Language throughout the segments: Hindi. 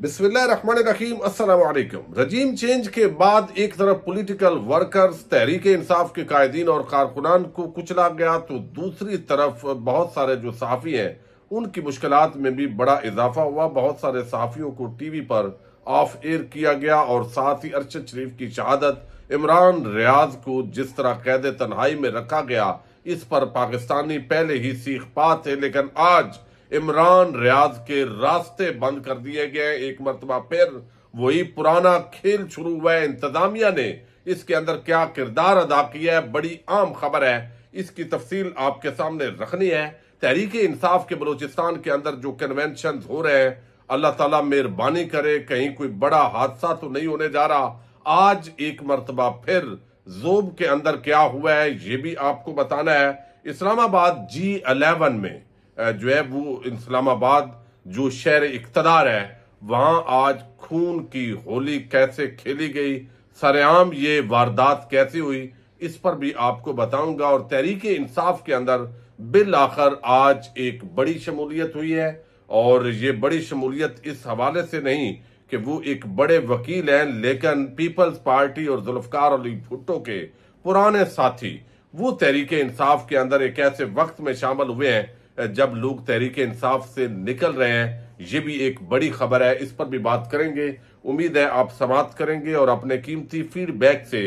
बिस्मिल्लाम असलकम रजीम चेंज के बाद एक तरफ पॉलिटिकल वर्कर्स तहरीक इंसाफ के कायदीन और कारकुनान को कुचला गया तो दूसरी तरफ बहुत सारे जो साफी हैं उनकी मुश्किल में भी बड़ा इजाफा हुआ बहुत सारे सहाफ़ियों को टीवी पर ऑफ एयर किया गया और साथ ही अरशद शरीफ की शहादत इमरान रियाज को जिस तरह कैद तनहाई में रखा गया इस पर पाकिस्तानी पहले ही सीख पा थे लेकिन आज इमरान रियाज के रास्ते बंद कर दिए गए एक मरतबा फिर वही पुराना खेल शुरू हुआ है इंतजामिया ने इसके अंदर क्या किरदार अदा किया है बड़ी आम खबर है इसकी तफसील आपके सामने रखनी है तहरीक इंसाफ के बलोचिस्तान के अंदर जो कन्वेंशन हो रहे हैं अल्लाह तला मेहरबानी करे कहीं कोई बड़ा हादसा तो नहीं होने जा रहा आज एक मरतबा फिर जोब के अंदर क्या हुआ है ये भी आपको बताना है इस्लामाबाद जी अलेवन में जो है वो इस्लामाबाद जो शहर इकतदार है वहां आज खून की होली कैसे खेली गई सरेआम ये वारदात कैसी हुई इस पर भी आपको बताऊंगा और तहरीक इंसाफ के अंदर बिल आखिर आज एक बड़ी शमूलियत हुई है और ये बड़ी शमूलियत इस हवाले से नहीं कि वो एक बड़े वकील हैं लेकिन पीपल्स पार्टी और जुल्फकार अली भुट्टो के पुराने साथी वो तहरीक इंसाफ के अंदर एक ऐसे वक्त में शामिल हुए हैं जब लोग तहरीक इंसाफ से निकल रहे हैं ये भी एक बड़ी खबर है इस पर भी बात करेंगे उम्मीद है आप समाप्त करेंगे और अपने कीमती फीडबैक से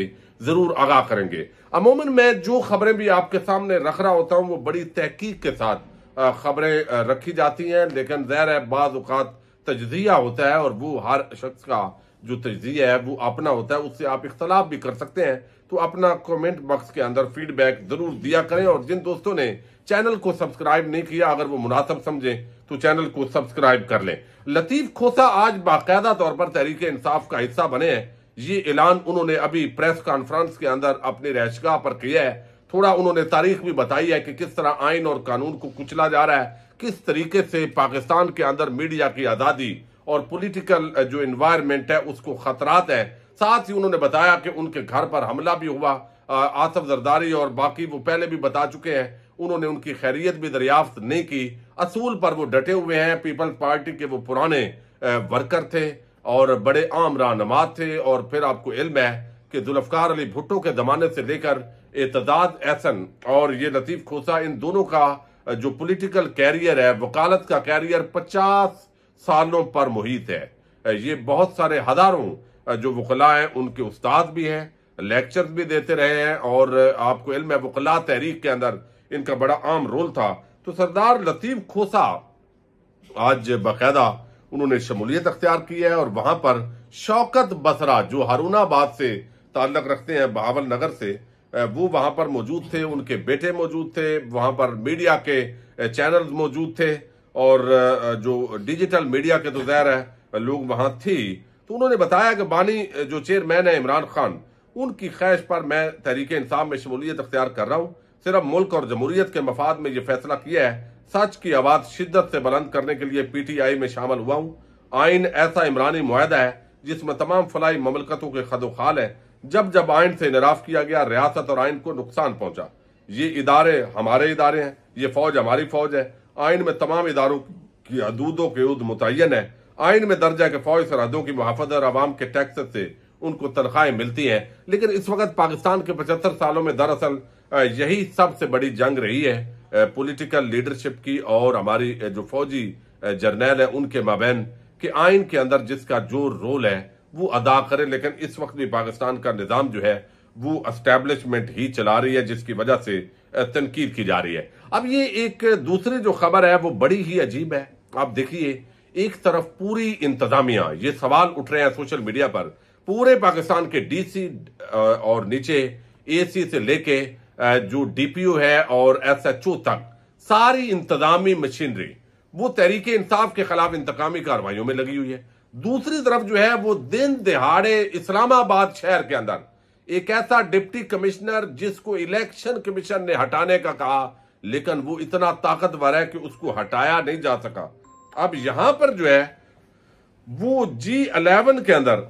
जरूर आगाह करेंगे अमूमन मैं जो खबरें भी आपके सामने रख रहा होता हूँ वो बड़ी तहकीक के साथ खबरें रखी जाती हैं लेकिन जहर है बाज़ात तजिया होता है और वो हर शख्स का जो तजिया है वो अपना होता है उससे आप इख्तलाफ भी कर सकते हैं तो अपना कमेंट बॉक्स के अंदर फीडबैक जरूर दिया करें और जिन दोस्तों ने चैनल को सब्सक्राइब नहीं किया अगर वो मुनासब समझे तो चैनल को सब्सक्राइब कर लें लतीफ खोसा आज बाकायदा तौर पर तहरीक इंसाफ का हिस्सा बने हैं ये ऐलान उन्होंने अभी प्रेस कॉन्फ्रेंस के अंदर अपने रहशगाह पर किया है थोड़ा उन्होंने तारीख भी बताई है कि किस तरह आइन और कानून को कुचला जा रहा है किस तरीके से पाकिस्तान के अंदर मीडिया की आज़ादी और पॉलिटिकल जो इन्वायरमेंट है उसको खतरात है साथ ही उन्होंने बताया कि उनके घर पर हमला भी हुआ आसफ जरदारी और बाकी वो पहले भी बता चुके हैं उन्होंने उनकी खैरियत भी दरियाफ्त नहीं की असूल पर वो डटे हुए हैं पीपल्स पार्टी के वो पुराने वर्कर थे और बड़े आम रहनमा थे और फिर आपको इल्म है कि जुल्फकार अली भुट्टो के जमाने से लेकर एतजाद एहसन और ये लतीफ़ खोसा इन दोनों का जो पॉलिटिकल कैरियर है वकालत का कैरियर 50 सालों पर मुहित है ये बहुत सारे हज़ारों जो वकला हैं उनके उस्ताद भी हैं लेक्चर भी देते रहे हैं और आपको इल्म वकला तहरीक के अंदर इनका बड़ा आम रोल था तो सरदार लतीफ़ खोसा आज बाकायदा उन्होंने शमूलियत अख्तियार की है और वहां पर शौकत बसरा जो हरूणाबाद से ताल्लक रखते हैं बहावल नगर से वो वहां पर मौजूद थे उनके बेटे मौजूद थे वहां पर मीडिया के चैनल मौजूद थे और जो डिजिटल मीडिया के तो जहर है लोग वहां थी तो उन्होंने बताया कि बानी जो चेयरमैन है इमरान खान उनकी ख्वाहिश पर मैं तहरीक इंसाफ में शमूलियत अख्तियार कर रहा हूँ सिर्फ मुल्क और जमहूरियत के मफाद में ये फैसला किया है सच की आवाज शिद्दत से बुलंद करने के लिए पी टी आई में शामिल हुआ हूँ आइन ऐसा इमरानी माहदा है जिसमें तमाम फलाई ममलकतों के खदो खाल है जब जब आइन से इनराफ किया गया रियासत और आइन को नुकसान पहुंचा ये इदारे हमारे इदारे हैं ये फौज हमारी फौज है आइन में तमाम इदारों की हदूदों के उद मुतन है आइन में दर्ज है कि फौज सरहदों की मुहाफत और आवाम के टैक्स से उनको तनख्वाहें मिलती हैं लेकिन इस वक्त पाकिस्तान के पचहत्तर सालों में दरअसल यही सबसे बड़ी जंग रही है पॉलिटिकल लीडरशिप की और हमारी जो फौजी जर्नैल है उनके माबेन कि आइन के अंदर जिसका जो रोल है वो अदा करे लेकिन इस वक्त भी पाकिस्तान का निज़ाम जो है वो अस्टैब्लिशमेंट ही चला रही है जिसकी वजह से तनकीद की जा रही है अब ये एक दूसरी जो खबर है वो बड़ी ही अजीब है आप देखिए एक तरफ पूरी इंतजामिया ये सवाल उठ रहे हैं सोशल मीडिया पर पूरे पाकिस्तान के डीसी और नीचे एसी से लेके जो डीपीओ है और एसएचओ तक सारी इंतजामी मशीनरी वो तरीके इंसाफ के खिलाफ इंतकामी कार्रवाइयों में लगी हुई है दूसरी तरफ जो है वो दिन दिहाड़े इस्लामाबाद शहर के अंदर एक ऐसा डिप्टी कमिश्नर जिसको इलेक्शन कमीशन ने हटाने का कहा लेकिन वो इतना ताकतवर है कि उसको हटाया नहीं जा सका अब यहां पर जो है वो जी अलेवन के अंदर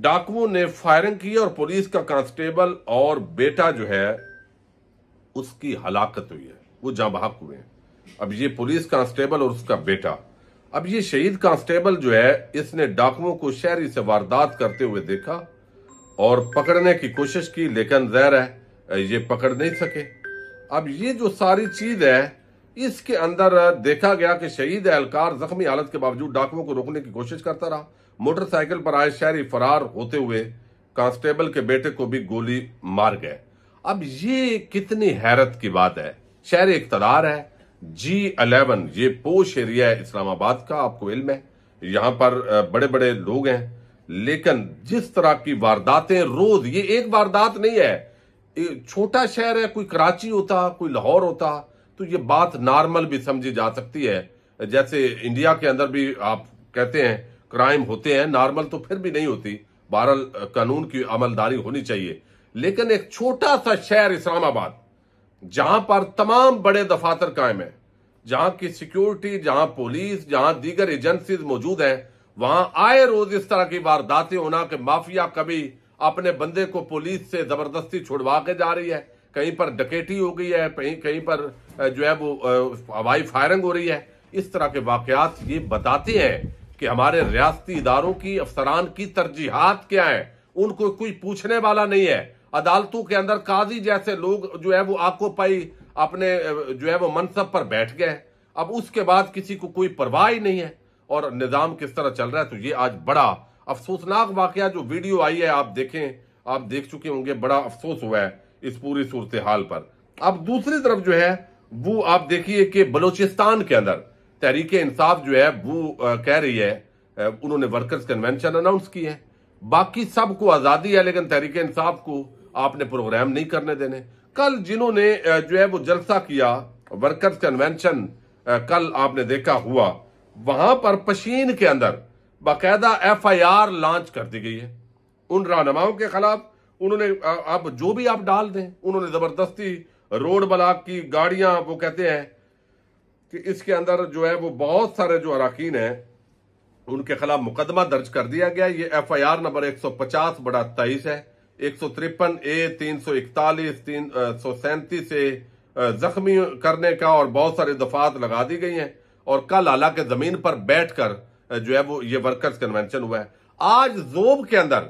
डाकुओं ने फायरिंग की और पुलिस का कांस्टेबल और बेटा जो है उसकी हलाकत हुई है वो जहां बहाक हुए हैं अब ये पुलिस कांस्टेबल और उसका बेटा अब ये शहीद कांस्टेबल जो है इसने डाकुओं को शहरी से वारदात करते हुए देखा और पकड़ने की कोशिश की लेकिन जहर है ये पकड़ नहीं सके अब ये जो सारी चीज है इसके अंदर देखा गया कि शहीद एहलकार जख्मी हालत के बावजूद डाकुओं को रोकने की कोशिश करता रहा मोटरसाइकिल पर आए शहरी फरार होते हुए कांस्टेबल के बेटे को भी गोली मार गए अब ये कितनी हैरत की बात है शहर इकतदार है जी अलेवन ये पोश एरिया है इस्लामाबाद का आपको इल्म है यहां पर बड़े बड़े लोग हैं लेकिन जिस तरह की वारदातें रोज ये एक वारदात नहीं है छोटा शहर है कोई कराची होता कोई लाहौर होता तो ये बात नॉर्मल भी समझी जा सकती है जैसे इंडिया के अंदर भी आप कहते हैं क्राइम होते हैं नॉर्मल तो फिर भी नहीं होती बहरल कानून की अमलदारी होनी चाहिए लेकिन एक छोटा सा शहर इस्लामाबाद जहां पर तमाम बड़े दफातर कायम है जहां की सिक्योरिटी जहां पुलिस जहां दीगर एजेंसी मौजूद हैं वहां आए रोज इस तरह की वारदातें होना कि माफिया कभी अपने बंदे को पुलिस से जबरदस्ती छुड़वा के जा रही है कहीं पर डकेटी हो गई है कहीं कहीं पर जो है वो हवाई फायरिंग हो रही है इस तरह के वाकयात ये बताते हैं कि हमारे रियाती इदारों की अफसरान की तरजीहत क्या है उनको कोई पूछने वाला नहीं है अदालतों के अंदर काजी जैसे लोग जो है वो आको पाई अपने जो है वो मनसब पर बैठ गए अब उसके बाद किसी को कोई परवाह ही नहीं है और निज़ाम किस तरह चल रहा है तो ये आज बड़ा अफसोसनाक वाकया जो वीडियो आई है आप देखें आप देख चुके होंगे बड़ा अफसोस हुआ है इस पूरी सूरत हाल पर अब दूसरी तरफ जो है वो आप देखिए कि बलोचिस्तान के अंदर तहरीक इंसाफ जो है वो कह रही है उन्होंने वर्कर्स कन्वेंशन अनाउंस की है बाकी सबको आज़ादी है लेकिन तहरीक इंसाफ को आपने प्रोग्राम नहीं करने देने कल जिन्होंने जो है वो जलसा किया वर्कर्स कन्वेंशन कल आपने देखा हुआ वहां पर पशीन के अंदर बाकायदा एफ आई आर लॉन्च कर दी गई है उन रहनुमाओं के खिलाफ उन्होंने आप जो भी आप डाल दें उन्होंने जबरदस्ती रोड ब्लॉक की गाड़ियां वो कहते हैं कि इसके अंदर जो है वो बहुत सारे जो अरकान हैं उनके खिलाफ मुकदमा दर्ज कर दिया गया ये एफ आई आर नंबर एक सौ पचास बड़ा तेईस है एक सौ तिरपन ए तीन सौ इकतालीस तीन सौ सैंतीस से जख्मी करने का और बहुत सारी दफात लगा दी गई हैं और कल आला के जमीन पर बैठकर जो है वो ये वर्कर्स कन्वेंशन हुआ है आज जोब के अंदर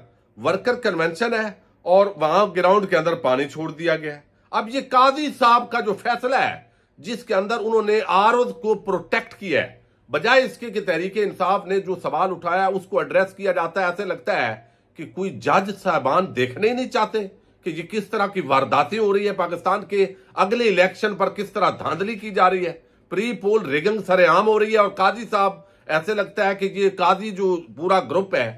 वर्कर कन्वेंशन है और वहां ग्राउंड के अंदर पानी छोड़ दिया गया अब ये काजी साहब का जो फैसला है जिसके अंदर उन्होंने आर को प्रोटेक्ट किया है बजाय इसके कि तहरीके इंसाफ ने जो सवाल उठाया उसको एड्रेस किया जाता है ऐसे लगता है कि कोई जज साहबान देखने ही नहीं चाहते कि ये किस तरह की वारदातें हो रही है पाकिस्तान के अगले इलेक्शन पर किस तरह धांधली की जा रही है प्री पोल रिगिंग सरेआम हो रही है और काजी साहब ऐसे लगता है कि ये काजी जो पूरा ग्रुप है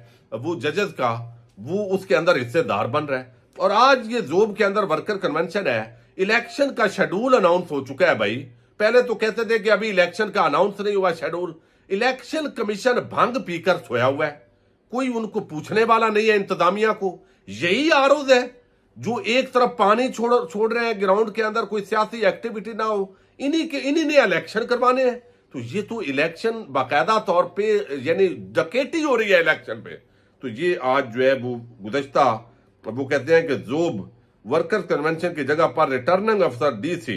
वो जजेस का वो उसके अंदर हिस्सेदार बन रहे है और आज ये जोब के अंदर वर्कर कन्वेंशन है इलेक्शन का शेड्यूल अनाउंस हो चुका है भाई पहले तो कहते थे कि अभी इलेक्शन का अनाउंस नहीं हुआ शेड्यूल इलेक्शन कमीशन भंग पीकर सोया हुआ है कोई उनको पूछने वाला नहीं है इंतजामिया को यही आरोज है जो एक तरफ पानी छोड़ छोड़ रहे हैं ग्राउंड के अंदर कोई सियासी एक्टिविटी ना हो इन्हीं के इन्हीं ने इलेक्शन करवाने हैं तो ये तो इलेक्शन बाकायदा तौर पे यानी डकेटी हो रही है इलेक्शन पे तो ये आज जो है वो गुजशता वो कहते हैं कि जोब वर्कर कन्वेंशन की जगह पर रिटर्निंग अफसर डीसी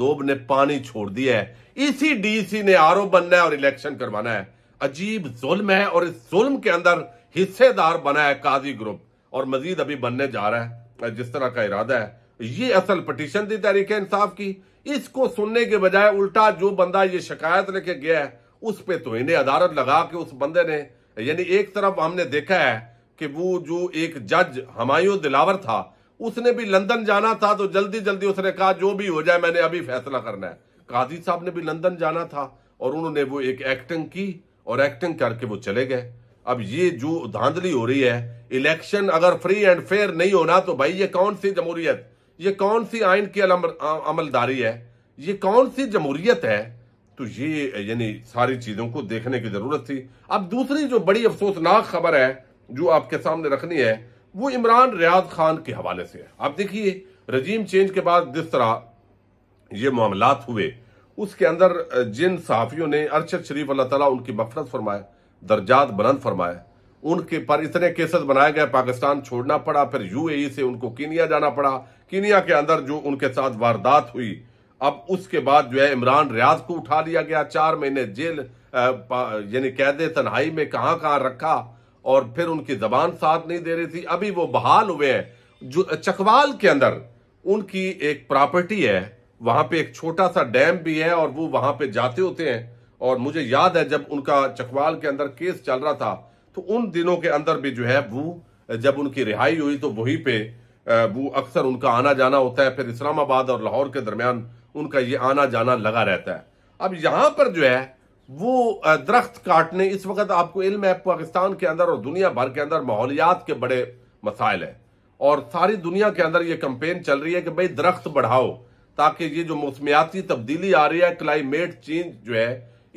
जोब ने पानी छोड़ दिया है इसी डीसी ने आर बनना है और इलेक्शन करवाना है अजीब जुल्म है और इस जुल्म के अंदर हिस्सेदार बना है काजी ग्रुप और मजीद अभी बनने जा रहा है जिस तरह का इरादा है ये असल पटिशन थी तहरीक इंसाफ की इसको सुनने के बजाय उल्टा जो बंदा ये शिकायत लेके गया है उस पर तो इन्हें अदालत लगा के उस बंदे ने यानी एक तरफ हमने देखा है कि वो जो एक जज हमायूं दिलावर था उसने भी लंदन जाना था तो जल्दी जल्दी उसने कहा जो भी हो जाए मैंने अभी फैसला करना है काजी साहब ने भी लंदन जाना था और उन्होंने वो एक एक्टिंग की और एक्टिंग करके वो चले गए अब ये जो धांधली हो रही है इलेक्शन अगर फ्री एंड फेयर नहीं होना तो भाई ये कौन सी जमहूरियत ये कौन सी आइन की अमलदारी है ये कौन सी जमहूरियत है तो ये यानी सारी चीजों को देखने की जरूरत थी अब दूसरी जो बड़ी अफसोसनाक खबर है जो आपके सामने रखनी है वो इमरान रियाज खान के हवाले से है आप देखिए रजीम चेंज के बाद जिस तरह ये मामला हुए उसके अंदर जिन सहाफियों ने अरशद शरीफ अल्लाह तला उनकी मफरत फरमाए दर्जात बुलंद फरमाए उनके पर इतने केसेस बनाए गए पाकिस्तान छोड़ना पड़ा फिर यूएई e से उनको कीनिया जाना पड़ा कीनिया के अंदर जो उनके साथ वारदात हुई अब उसके बाद जो है इमरान रियाज को उठा लिया गया चार महीने जेल यानी कैद तनहाई में कहां कहां रखा और फिर उनकी जबान साथ नहीं दे रही थी अभी वो बहाल हुए हैं जो चकवाल के अंदर उनकी एक प्रॉपर्टी है वहां पे एक छोटा सा डैम भी है और वो वहां पे जाते होते हैं और मुझे याद है जब उनका चकवाल के अंदर केस चल रहा था तो उन दिनों के अंदर भी जो है वो जब उनकी रिहाई हुई तो वहीं पे वो अक्सर उनका आना जाना होता है फिर इस्लामाबाद और लाहौर के दरमियान उनका ये आना जाना लगा रहता है अब यहां पर जो है वो दरख्त काटने इस वक्त आपको इल्म है पाकिस्तान के अंदर और दुनिया भर के अंदर माहौलियात के बड़े मसाइल हैं और सारी दुनिया के अंदर ये कंपेन चल रही है कि भाई दरख्त बढ़ाओ ताकि ये जो मौसमियाती तब्दीली आ रही है क्लाइमेट चेंज जो है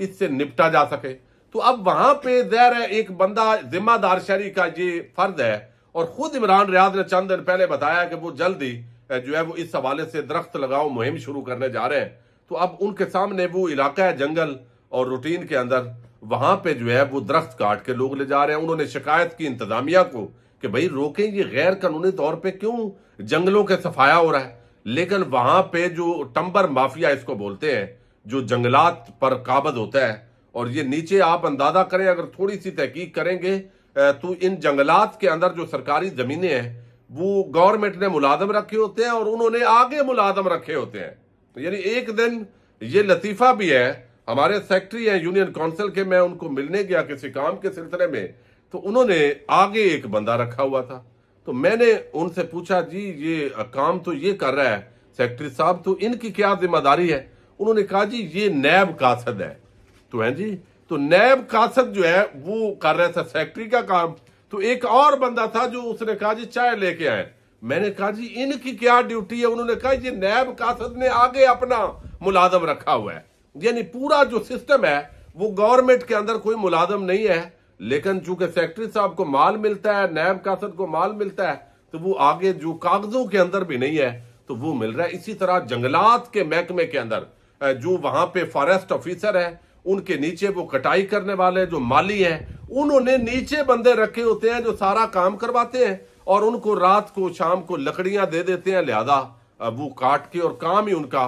इससे निपटा जा सके तो अब वहां पे जहर है एक बंदा जिम्मेदार शहरी का ये फर्ज है और खुद इमरान रियाज ने चंद दिन पहले बताया कि वो जल्द ही जो है वो इस हवाले से दरख्त लगाओ मुहिम शुरू करने जा रहे हैं तो अब उनके सामने वो इलाका है जंगल और रूटीन के अंदर वहां पे जो है वो दरख्त काट के लोग ले जा रहे हैं उन्होंने शिकायत की इंतजामिया को कि भाई रोकें ये गैर कानूनी तौर पे क्यों जंगलों के सफाया हो रहा है लेकिन वहां पे जो टंबर माफिया इसको बोलते हैं जो जंगलात पर काबज होता है और ये नीचे आप अंदाजा करें अगर थोड़ी सी तहकीक करेंगे तो इन जंगलात के अंदर जो सरकारी जमीने हैं वो गवर्नमेंट ने मुलाजम रखे होते हैं और उन्होंने आगे मुलाजम रखे होते हैं तो यानी एक दिन ये लतीफा भी है हमारे सेक्रेटरी हैं यूनियन काउंसिल के मैं उनको मिलने गया किसी काम के सिलसिले में तो उन्होंने आगे एक बंदा रखा हुआ था तो मैंने उनसे पूछा जी ये काम तो ये कर रहा है सेक्रेटरी साहब तो इनकी क्या जिम्मेदारी है उन्होंने कहा जी ये नैब कासद है तो है जी तो नैब कासद जो है वो कर रहे थे सेक्रेटरी का काम तो एक और बंदा था जो उसने कहा जी चाय लेके आए मैंने कहा जी इनकी क्या ड्यूटी है उन्होंने कहा जी नैब कासद ने आगे अपना मुलाजम रखा हुआ है यानी पूरा जो सिस्टम है वो गवर्नमेंट के अंदर कोई मुलाजम नहीं है लेकिन चूंकि सेक्रेटरी साहब को माल मिलता है नैब कासद को माल मिलता है तो वो आगे जो कागजों के अंदर भी नहीं है तो वो मिल रहा है इसी तरह जंगलात के महकमे के अंदर जो वहां पे फॉरेस्ट ऑफिसर है उनके नीचे वो कटाई करने वाले जो माली हैं उन्होंने नीचे बंदे रखे होते हैं जो सारा काम करवाते हैं और उनको रात को शाम को लकड़ियां दे देते हैं लिहाजा वो काट के और काम ही उनका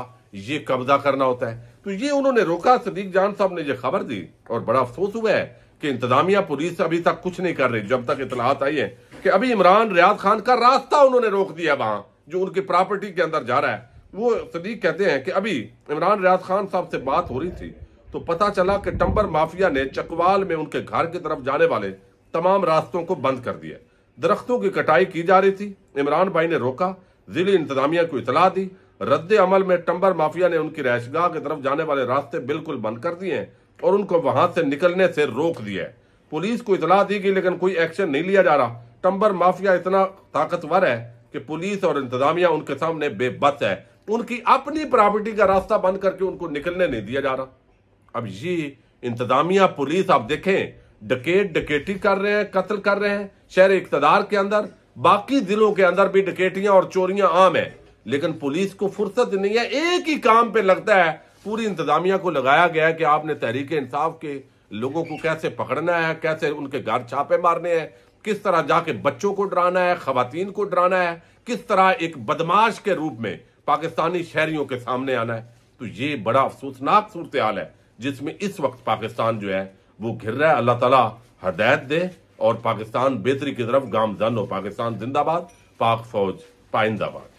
ये कब्जा करना होता है तो ये उन्होंने रोका सदीक जान साहब ने यह खबर दी और बड़ा अफसोस हुआ है कि इंतजामिया पुलिस अभी तक कुछ नहीं कर रही जब तक इतलाहत आई है कि अभी इमरान रियाज खान का रास्ता उन्होंने रोक दिया वहां जो उनकी प्रॉपर्टी के अंदर जा रहा है वो सदीक कहते हैं कि अभी इमरान रियाज खान साहब से बात हो रही थी तो पता चला कि टंबर माफिया ने चकवाल में उनके घर की तरफ जाने वाले तमाम रास्तों को बंद कर दिया दरख्तों की कटाई की जा रही थी इमरान भाई ने रोका जिली इंतजामिया को इतला दी रद्द अमल में टंबर माफिया ने उनकी रहशगाह की तरफ जाने वाले रास्ते बिल्कुल बंद कर दिए हैं और उनको वहां से निकलने से रोक दिया पुलिस को इतला दी गई लेकिन कोई एक्शन नहीं लिया जा रहा टंबर माफिया इतना ताकतवर है कि पुलिस और इंतजामिया उनके सामने बेबस है उनकी अपनी प्रॉपर्टी का रास्ता बंद करके उनको निकलने नहीं दिया जा रहा अब ये इंतजामिया पुलिस आप देखें डकेट डकेटी कर रहे हैं कत्ल कर रहे हैं शहर इकतदार के अंदर बाकी जिलों के अंदर भी डकेटियां और चोरियां आम है लेकिन पुलिस को फुर्सत नहीं है एक ही काम पे लगता है पूरी इंतजामिया को लगाया गया है कि आपने तहरीक इंसाफ के लोगों को कैसे पकड़ना है कैसे उनके घर छापे मारने हैं किस तरह जाके बच्चों को डराना है खातन को डराना है किस तरह एक बदमाश के रूप में पाकिस्तानी शहरियों के सामने आना है तो ये बड़ा अफसोसनाक सूरत हाल है जिसमें इस वक्त पाकिस्तान जो है वो घिर रहा है अल्लाह तला हदायत दे और पाकिस्तान बेहतरी की तरफ गामजन हो पाकिस्तान जिंदाबाद पाक फौज पाइंदाबाद